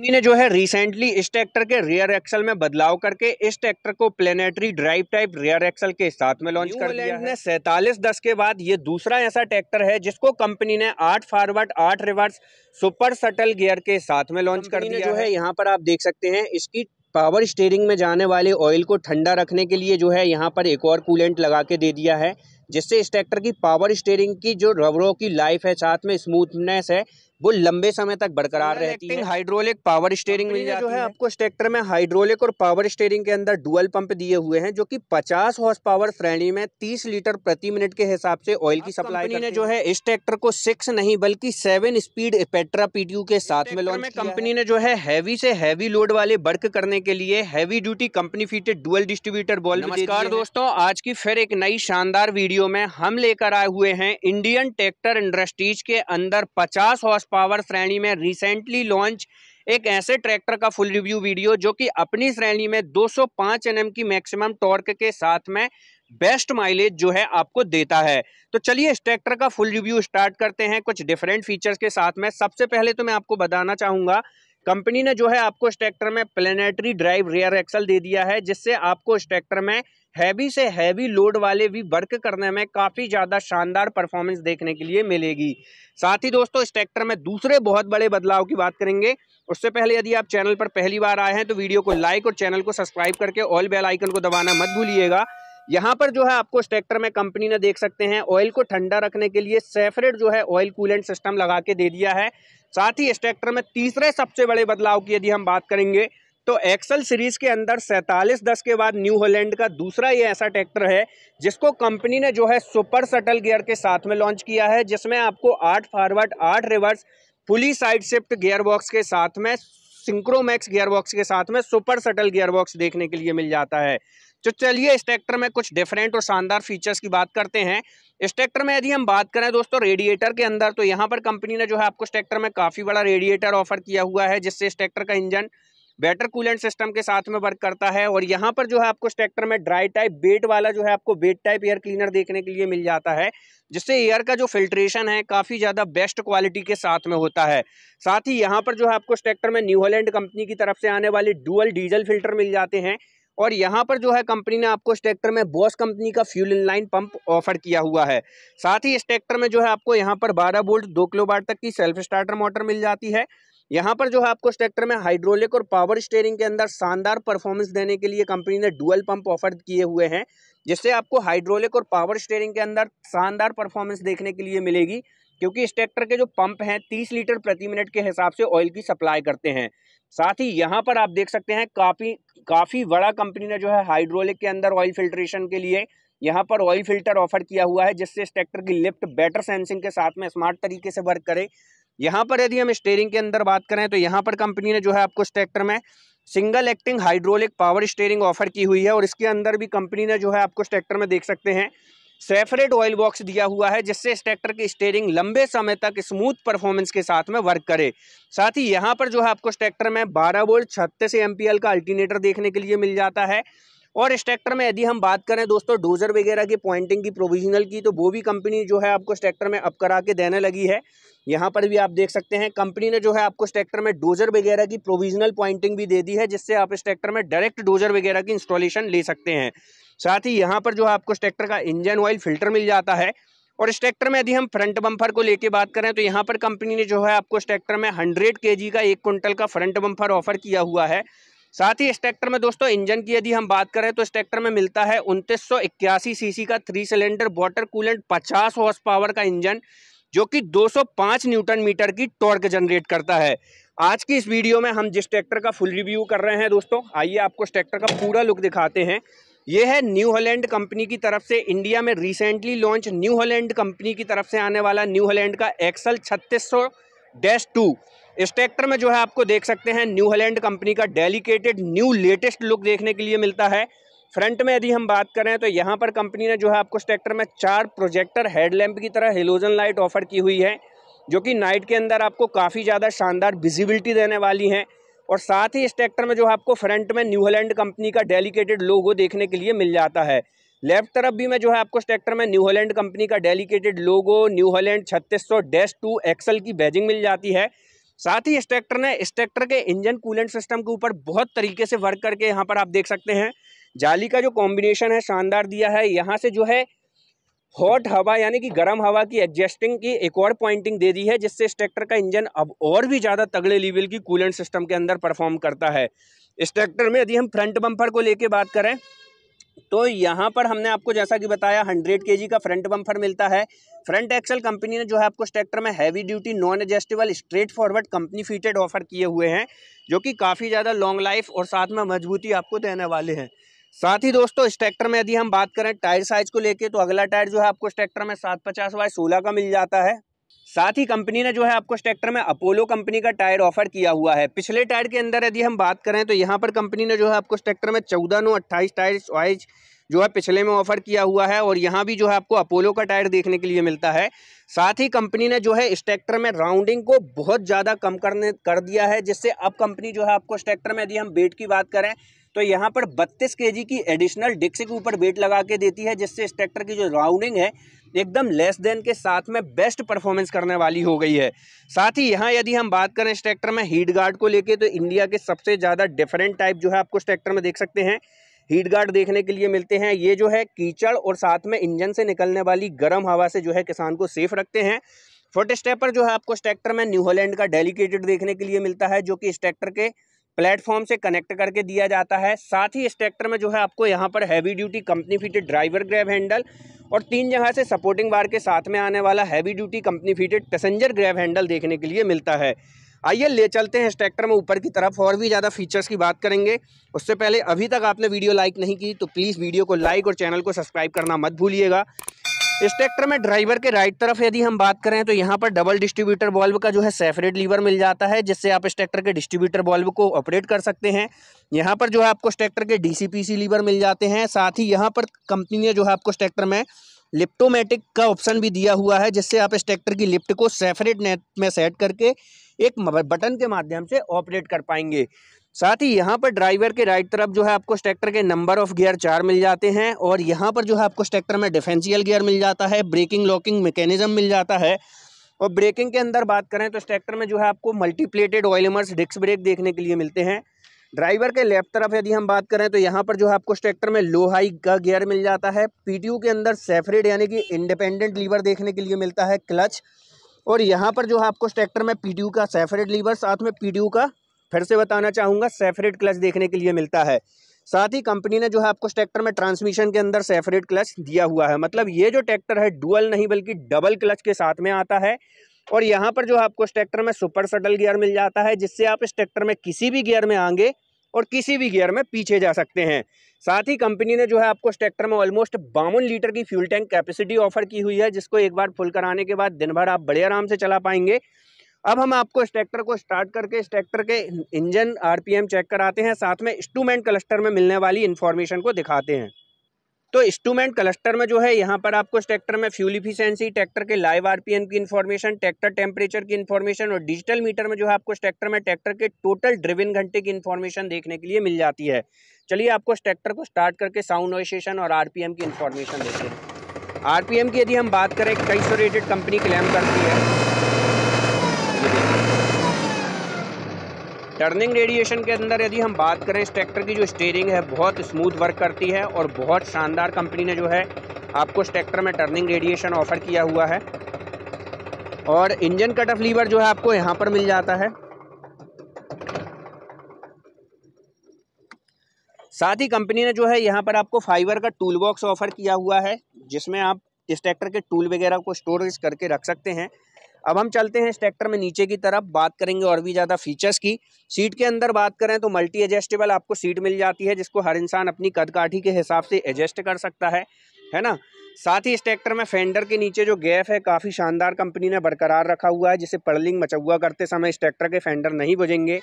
company ने जो है रिसेंटली इस ट्रैक्टर के रियर एक्सल में बदलाव करके इस ट्रैक्टर को planetary drive type rear axle के साथ में लॉन्च कर दिया है सैतालीस दस के बाद ये दूसरा ऐसा ट्रैक्टर है जिसको कंपनी ने आठ फॉरवर्ड आठ रिवर्स सुपर सटल गियर के साथ में लॉन्च कर दिया जो है यहाँ पर आप देख सकते हैं इसकी पावर स्टेयरिंग में जाने वाले ऑयल को ठंडा रखने के लिए जो है यहाँ पर एक और कूलेंट लगा के दे दिया है जिससे इस ट्रैक्टर की पावर स्टेयरिंग की जो रबरों की लाइफ है साथ में स्मूथनेस है वो लंबे समय तक बरकरार रहती है हाइड्रोलिक पावर स्टेयरिंग जो है आपको ट्रैक्टर में हाइड्रोलिक और पावर स्टेयरिंग के अंदर डुअल पंप दिए हुए हैं जो कि 50 हॉर्स पावर श्रेणी में 30 लीटर प्रति मिनट के हिसाब से ऑयल की सप्लाई ने जो है इस ट्रैक्टर को सिक्स नहीं बल्कि सेवन स्पीड पेट्रा पीटीयू के साथ में लॉन्च कंपनी ने जो है हैवी से हैवी लोड वाले वर्क करने के लिए heavy duty company fitted dual distributor ball नमस्कार दोस्तों आज की फिर एक नई शानदार वीडियो में हम लेकर आए हुए हैं इंडियन ट्रैक्टर इंडस्ट्रीज के अंदर पचास हॉर्स पावर श्रेणी में रिसेंटली लॉन्च एक ऐसे ट्रैक्टर का फुल रिव्यू वीडियो जो कि अपनी श्रेणी में 205 सौ की मैक्सिमम टॉर्क के साथ में बेस्ट माइलेज जो है आपको देता है तो चलिए इस ट्रैक्टर का फुल रिव्यू स्टार्ट करते हैं कुछ डिफरेंट फीचर्स के साथ में सबसे पहले तो मैं आपको बताना चाहूँगा कंपनी ने जो है आपको इस ट्रैक्टर में प्लेनेटरी ड्राइव रेयर एक्सल दे दिया है जिससे आपको इस ट्रैक्टर में हैवी से हैवी लोड वाले भी वर्क करने में काफ़ी ज़्यादा शानदार परफॉर्मेंस देखने के लिए मिलेगी साथ ही दोस्तों इस ट्रैक्टर में दूसरे बहुत बड़े बदलाव की बात करेंगे उससे पहले यदि आप चैनल पर पहली बार आए हैं तो वीडियो को लाइक और चैनल को सब्सक्राइब करके ऑल बेल आइकन को दबाना मत भूलिएगा यहाँ पर जो है आपको इस ट्रैक्टर में कंपनी ने देख सकते हैं ऑयल को ठंडा रखने के लिए सेफरेट जो है ऑयल कूलेंट सिस्टम लगा के दे दिया है साथ ही इस ट्रैक्टर में तीसरे सबसे बड़े बदलाव की यदि हम बात करेंगे तो एक्सल सीरीज के अंदर सैंतालीस दस के बाद न्यू होलैंड का दूसरा ये ऐसा ट्रैक्टर है जिसको कंपनी ने जो है सुपर सटल गियर के साथ में लॉन्च किया है जिसमें आपको आठ फॉरवर्ड आठ reverse fully side shift gearbox के साथ में सिंक्रोमैक्स गियरबॉक्स के साथ में सुपर सटल गियरबॉक्स देखने के लिए मिल जाता है तो चलिए इस ट्रैक्टर में कुछ डिफरेंट और शानदार फीचर्स की बात करते हैं इस ट्रैक्टर में यदि हम बात करें दोस्तों रेडिएटर के अंदर तो यहाँ पर कंपनी ने जो है आपको इस ट्रैक्टर में काफ़ी बड़ा रेडिएटर ऑफर किया हुआ है जिससे इस ट्रैक्टर का इंजन बेटर कूलेंट सिस्टम के साथ में वर्क करता है और यहाँ पर जो है आपको इस ट्रैक्टर में ड्राई टाइप बेट वाला जो है आपको बेट टाइप एयर क्लीनर देखने के लिए मिल जाता है जिससे एयर का जो फिल्ट्रेशन है काफ़ी ज़्यादा बेस्ट क्वालिटी के साथ में होता है साथ ही यहाँ पर जो है आपको इस ट्रैक्टर में न्यू हॉलैंड कंपनी की तरफ से आने वाले डुअल डीजल फिल्टर मिल जाते हैं और यहाँ पर जो है कंपनी ने आपको इस ट्रैक्टर में बॉस कंपनी का फ्यूल इनलाइन पंप ऑफर किया हुआ है साथ ही इस ट्रैक्टर में जो है आपको यहाँ पर 12 बोल्ट 2 किलो वाट तक की सेल्फ स्टार्टर मोटर मिल जाती है यहाँ पर जो है आपको ट्रैक्टर में हाइड्रोलिक और पावर स्टेयरिंग के अंदर शानदार परफॉर्मेंस देने के लिए कंपनी ने डुअल पंप ऑफर किए हुए हैं जिससे आपको हाइड्रोलिक और पावर स्टेयरिंग के अंदर शानदार परफॉर्मेंस देखने के लिए मिलेगी क्योंकि इस ट्रैक्टर के जो पंप हैं तीस लीटर प्रति मिनट के हिसाब से ऑयल की सप्लाई करते हैं साथ ही यहाँ पर आप देख सकते हैं काफ़ी काफ़ी बड़ा कंपनी ने जो है हाइड्रोलिक के अंदर ऑयल फिल्ट्रेशन के लिए यहाँ पर ऑयल फिल्टर ऑफर किया हुआ है जिससे इस ट्रैक्टर की लिफ्ट बेटर सेंसिंग के साथ में स्मार्ट तरीके से वर्क करे यहाँ पर यदि हम स्टेयरिंग के अंदर बात करें तो यहाँ पर कंपनी ने जो है आपको इस ट्रैक्टर में single acting hydraulic power steering offer की हुई है और इसके अंदर भी कंपनी ने जो है आपको इस ट्रैक्टर में देख सकते हैं सेफरेट ऑयल बॉक्स दिया हुआ है जिससे इस ट्रैक्टर की स्टेयरिंग लंबे समय तक स्मूथ परफॉर्मेंस के साथ में वर्क करे साथ ही यहाँ पर जो है आपको इस ट्रैक्टर में 12 वोल्ट छत्तीस एम का अल्टीनेटर देखने के लिए मिल जाता है और इस ट्रैक्टर में यदि हम बात करें दोस्तों डोजर वगैरह की पॉइंटिंग की प्रोविजनल की तो वो भी कंपनी जो है आपको इस ट्रैक्टर में अप करा के देने लगी है यहाँ पर भी आप देख सकते हैं कंपनी ने जो है आपको इस ट्रैक्टर में डोजर वगैरह की प्रोविजनल पॉइंटिंग भी दे दी है जिससे आप इस ट्रैक्टर में डायरेक्ट डोजर वगैरह की इंस्टॉलेशन ले सकते हैं साथ ही यहाँ पर जो है आपको इस ट्रैक्टर का इंजन ऑयल फिल्टर मिल जाता है और इस ट्रैक्टर में यदि हम फ्रंट बम्फर को लेकर बात करें तो यहाँ पर कंपनी ने जो है आपको इस ट्रैक्टर में हंड्रेड के का एक क्विंटल का फ्रंट बम्फर ऑफर किया हुआ है साथ ही इस ट्रैक्टर में दोस्तों इंजन की यदि हम बात करें तो इस ट्रैक्टर में मिलता है उनतीस सीसी का three cylinder water coolant 50 horsepower का इंजन जो कि 205 न्यूटन मीटर की टॉर्क जनरेट करता है आज की इस वीडियो में हम जिस ट्रैक्टर का फुल रिव्यू कर रहे हैं दोस्तों आइए आपको इस ट्रैक्टर का पूरा लुक दिखाते हैं ये है न्यू हॉलैंड कंपनी की तरफ से इंडिया में recently launch new Holland company की तरफ से आने वाला न्यू हॉलैंड का एक्सल छत्तीस डैश टू इस ट्रैक्टर में जो है आपको देख सकते हैं न्यू हलैंड कंपनी का डेलीकेटेड न्यू लेटेस्ट लुक देखने के लिए मिलता है फ्रंट में यदि हम बात करें तो यहाँ पर कंपनी ने जो है आपको इस ट्रैक्टर में चार प्रोजेक्टर हेडलैम्प की तरह हेलोजन लाइट ऑफर की हुई है जो कि नाइट के अंदर आपको काफ़ी ज़्यादा शानदार विजिबिलिटी देने वाली हैं और साथ ही इस ट्रैक्टर में जो है आपको फ्रंट में न्यू हलैंड कंपनी का डेलीकेटेड लोगो देखने के लिए मिल जाता है लेफ्ट तरफ भी मैं जो है आपको इस ट्रैक्टर में न्यू हलैंड कंपनी का डेलीकेटेड लोगो न्यू हलैंड छत्तीस सौ डैश टू एक्सल की बैजिंग मिल जाती है साथ ही इस ट्रैक्टर ने इस ट्रैक्टर के इंजन कूलेंट सिस्टम के ऊपर बहुत तरीके से वर्क करके यहाँ पर आप देख सकते हैं जाली का जो कॉम्बिनेशन है शानदार दिया है यहाँ से जो है हॉट हवा यानी कि गर्म हवा की एडजस्टिंग की एक और पॉइंटिंग दे दी है जिससे इस ट्रैक्टर का इंजन अब और भी ज़्यादा तगड़े लेवल की कूलेंट सिस्टम के अंदर परफॉर्म करता है इस ट्रैक्टर में यदि हम फ्रंट बम्पर को लेके बात करें तो यहाँ पर हमने आपको जैसा कि बताया 100 के का फ्रंट बम्फर मिलता है फ्रंट एक्सल कंपनी ने जो है आपको ट्रैक्टर में heavy duty non adjustable straight forward company fitted offer किए हुए हैं जो कि काफ़ी ज़्यादा लॉन्ग लाइफ और साथ में मजबूती आपको देने वाले हैं साथ ही दोस्तों इस ट्रैक्टर में यदि हम बात करें टायर साइज को लेके तो अगला टायर जो है आपको इस ट्रैक्टर में सात पचास बाय सोलह का मिल जाता है साथ ही कंपनी ने जो है आपको इस ट्रैक्टर में अपोलो कंपनी का टायर ऑफर किया हुआ है पिछले टायर के अंदर यदि हम बात करें तो यहाँ पर कंपनी ने जो है आपको इस ट्रैक्टर में चौदह नौ अट्ठाईस टायर वाइज जो है पिछले में ऑफर किया हुआ है और यहाँ भी जो है आपको अपोलो का टायर देखने के लिए मिलता है साथ ही कंपनी ने जो है इस ट्रैक्टर में राउंडिंग को बहुत ज़्यादा कम करने कर दिया है जिससे अब कंपनी जो है आपको इस ट्रैक्टर में यदि हम बेट की बात करें तो यहाँ पर 32 केजी की एडिशनल डिक्स के ऊपर वेट लगा के देती है जिससे इस ट्रैक्टर की जो राउंडिंग है एकदम लेस देन के साथ में बेस्ट परफॉर्मेंस करने वाली हो गई है साथ ही यहाँ यदि हम बात करें इस ट्रैक्टर में हीट गार्ड को लेके तो इंडिया के सबसे ज़्यादा डिफरेंट टाइप जो है आपको इस ट्रैक्टर में देख सकते हैं हीट गार्ड देखने के लिए मिलते हैं ये जो है कीचड़ और साथ में इंजन से निकलने वाली गर्म हवा से जो है किसान को सेफ रखते हैं फुट स्टेपर जो है आपको इस ट्रैक्टर में न्यू हॉलैंड का डेलीकेटेड देखने के लिए मिलता है जो कि इस ट्रैक्टर के प्लेटफॉर्म से कनेक्ट करके दिया जाता है साथ ही इस ट्रैक्टर में जो है आपको यहाँ पर heavy duty company fitted driver grab handle और तीन जगह से सपोर्टिंग बार के साथ में आने वाला heavy duty company fitted passenger grab handle देखने के लिए मिलता है आइए ले चलते हैं इस ट्रैक्टर में ऊपर की तरफ और भी ज़्यादा फीचर्स की बात करेंगे उससे पहले अभी तक आपने वीडियो लाइक नहीं की तो प्लीज़ वीडियो को लाइक और चैनल को सब्सक्राइब करना मत भूलिएगा इस ट्रैक्टर में ड्राइवर के राइट तरफ यदि हम बात करें तो यहाँ पर डबल डिस्ट्रीब्यूटर बॉल्व का जो है सेफरेट लीवर मिल जाता है जिससे आप इस ट्रैक्टर के डिस्ट्रीब्यूटर बॉल्व को ऑपरेट कर सकते हैं यहाँ पर जो है आपको ट्रैक्टर के डीसीपीसी लीवर मिल जाते हैं साथ ही यहाँ पर कंपनी ने जो है आपको ट्रैक्टर में लिप्टोमेटिक का ऑप्शन भी दिया हुआ है जिससे आप इस ट्रैक्टर की लिफ्ट को सेफरेट नेट में सेट करके एक बटन के माध्यम से ऑपरेट कर पाएंगे साथ ही यहाँ पर ड्राइवर के राइट तरफ जो है आपको ट्रैक्टर के नंबर ऑफ गियर चार मिल जाते हैं और यहाँ पर जो है आपको ट्रैक्टर में डिफेंशियल गियर मिल जाता है ब्रेकिंग लॉकिंग मैकेनिज्म मिल जाता है और ब्रेकिंग के अंदर बात करें तो ट्रैक्टर में जो है आपको मल्टीप्लेटेड ऑयलमर्स डिस्क ब्रेक देखने के लिए मिलते हैं ड्राइवर के लेफ्ट तरफ यदि हम बात करें तो यहाँ पर जो है आपको ट्रैक्टर में लो हाई का गियर मिल जाता है पी के अंदर सेफरेड यानी कि इंडिपेंडेंट लीवर देखने के लिए मिलता है क्लच और यहाँ पर जो है आपको ट्रैक्टर में पी का सेफरेड लीवर साथ में पी का फिर से बताना चाहूँगा सेफरेट क्लच देखने के लिए मिलता है साथ ही कंपनी ने जो है आपको उस ट्रैक्टर में ट्रांसमिशन के अंदर सेफरेट क्लच दिया हुआ है मतलब ये जो ट्रैक्टर है डुअल नहीं बल्कि डबल क्लच के साथ में आता है और यहाँ पर जो है आपको उस ट्रैक्टर में सुपर सटल गियर मिल जाता है जिससे आप इस ट्रैक्टर में किसी भी गियर में आगे और किसी भी गियर में पीछे जा सकते हैं साथ ही कंपनी ने जो है आपको उस ट्रैक्टर में ऑलमोस्ट बावन लीटर की फ्यूल टैंक कैपेसिटी ऑफर की हुई है जिसको एक बार फुल कराने के बाद दिन भर आप बड़े आराम से चला पाएंगे अब हम आपको इस ट्रैक्टर को स्टार्ट करके इस ट्रैक्टर के इंजन आरपीएम चेक कराते हैं साथ में इंस्ट्रूमेंट क्लस्टर में मिलने वाली इन्फॉर्मेशन को दिखाते हैं तो इंस्ट्रूमेंट क्लस्टर में जो है यहाँ पर आपको इस ट्रैक्टर में फ्यूल इफिशेंसी ट्रैक्टर के लाइव आरपीएम की इन्फॉर्मेशन ट्रैक्टर टेम्परेचर की इन्फॉर्मेशन और डिजिटल मीटर में जो है आपको इस ट्रैक्टर में ट्रैक्टर के टोटल ड्रिविन घंटे की इन्फॉर्मेशन देखने के लिए मिल जाती है चलिए आपको इस ट्रैक्टर को स्टार्ट करके साउंड नोइसेशन और आर की इन्फॉर्मेशन देते हैं आर की यदि हम बात करें कई सो रेटेड कंपनी क्लेम करती है टर्निंग रेडिएशन के अंदर यदि हम बात करें इस ट्रैक्टर की जो स्टेयरिंग है बहुत स्मूथ वर्क करती है और बहुत शानदार कंपनी ने जो है आपको इस ट्रैक्टर में टर्निंग रेडिएशन ऑफर किया हुआ है और इंजन कट ऑफ लीवर जो है आपको यहाँ पर मिल जाता है साथ ही कंपनी ने जो है यहाँ पर आपको फाइबर का टूल बॉक्स ऑफर किया हुआ है जिसमें आप इस ट्रैक्टर के टूल वगैरह को स्टोरेज करके रख सकते हैं अब हम चलते हैं इस ट्रैक्टर में नीचे की तरफ बात करेंगे और भी ज़्यादा फीचर्स की सीट के अंदर बात करें तो मल्टी एडजस्टेबल आपको सीट मिल जाती है जिसको हर इंसान अपनी कदकाठी के हिसाब से एडजस्ट कर सकता है है ना साथ ही इस ट्रैक्टर में फेंडर के नीचे जो गैप है काफ़ी शानदार कंपनी ने बरकरार रखा हुआ है जिसे पर्लिंग मचौआ करते समय इस ट्रैक्टर के फेंडर नहीं बुझेंगे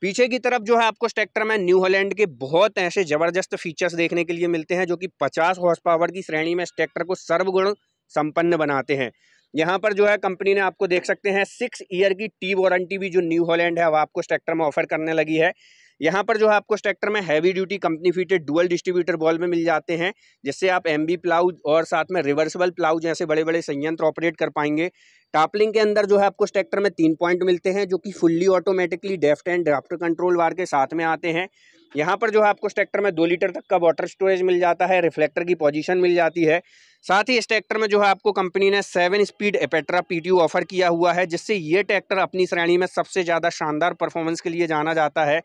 पीछे की तरफ जो है आपको इस ट्रैक्टर में न्यू हॉलैंड के बहुत ऐसे ज़बरदस्त फीचर्स देखने के लिए मिलते हैं जो कि 50 हॉर्स पावर की श्रेणी में इस ट्रैक्टर को सर्वगुण संपन्न बनाते हैं यहाँ पर जो है कंपनी ने आपको देख सकते हैं सिक्स ईयर की टी वारंटी भी जो न्यू हॉलैंड है वो आपको ट्रैक्टर में ऑफर करने लगी है यहाँ पर जो है आपको ट्रैक्टर में heavy duty company fitted dual distributor valve में मिल जाते हैं जिससे आप एम बी प्लाउज और साथ में रिवर्सिबल प्लाउज जैसे बड़े बड़े संयंत्र ऑपरेट कर पाएंगे टापलिंग के अंदर जो है आपको इस ट्रैक्टर में तीन पॉइंट मिलते हैं जो कि fully automatically depth and draft control valve के साथ में आते हैं यहाँ पर जो है आपको इस ट्रैक्टर में दो लीटर तक का वाटर स्टोरेज मिल जाता है रिफ्लेक्टर की पोजीशन मिल जाती है साथ ही इस ट्रैक्टर में जो है आपको कंपनी ने सेवन स्पीड एपेट्रा पी ऑफर किया हुआ है जिससे ये ट्रैक्टर अपनी श्रेणी में सबसे ज़्यादा शानदार परफॉर्मेंस के लिए जाना जाता है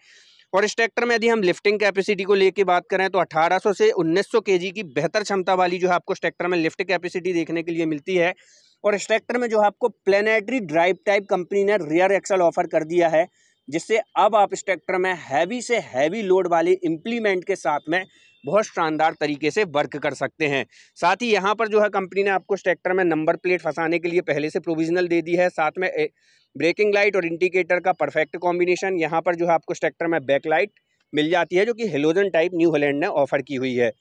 और इस ट्रैक्टर में यदि हम लिफ्टिंग कैपेसिटी को लेकर बात करें तो 1800 से 1900 केजी की बेहतर क्षमता वाली जो है आपको ट्रैक्टर में लिफ्ट कैपेसिटी देखने के लिए मिलती है और इस ट्रैक्टर में जो आपको प्लेनेटरी ड्राइव टाइप कंपनी ने रियर एक्सल ऑफर कर दिया है जिससे अब आप इस ट्रैक्टर में हैवी से हैवी लोड वाले इम्प्लीमेंट के साथ में बहुत शानदार तरीके से वर्क कर सकते हैं साथ ही यहाँ पर जो है कंपनी ने आपको ट्रैक्टर में नंबर प्लेट फंसाने के लिए पहले से प्रोविजनल दे दी है साथ में ब्रेकिंग लाइट और इंडिकेटर का परफेक्ट कॉम्बिनेशन यहाँ पर जो है आपको ट्रैक्टर में बैक लाइट मिल जाती है जो कि हेलोजन टाइप न्यू हॉलैंड ने ऑफर की हुई है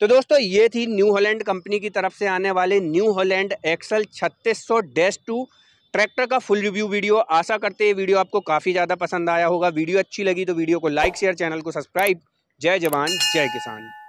तो दोस्तों ये थी न्यू हॉलैंड कंपनी की तरफ से आने वाले new Holland excel 3600 dash two tractor का फुल रिव्यू वीडियो आशा करते हैं वीडियो आपको काफ़ी ज़्यादा पसंद आया होगा वीडियो अच्छी लगी तो वीडियो को लाइक शेयर चैनल को सब्सक्राइब जय जवान जय किसान